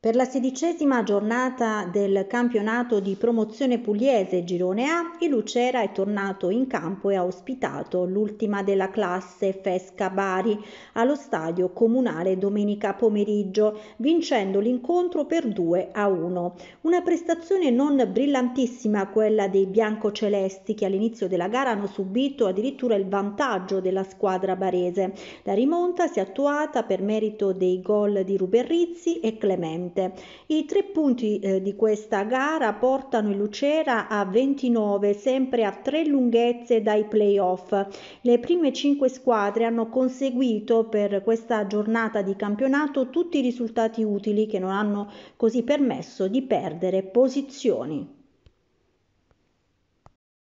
Per la sedicesima giornata del campionato di promozione pugliese Girone A, il Lucera è tornato in campo e ha ospitato l'ultima della classe Fesca Bari allo stadio comunale domenica pomeriggio, vincendo l'incontro per 2 a 1. Una prestazione non brillantissima quella dei biancocelesti che all'inizio della gara hanno subito addirittura il vantaggio della squadra barese. La rimonta si è attuata per merito dei gol di Ruberrizzi e Clemente precedente. I tre punti eh, di questa gara portano il Lucera a 29, sempre a tre lunghezze dai playoff. Le prime cinque squadre hanno conseguito per questa giornata di campionato tutti i risultati utili che non hanno così permesso di perdere posizioni.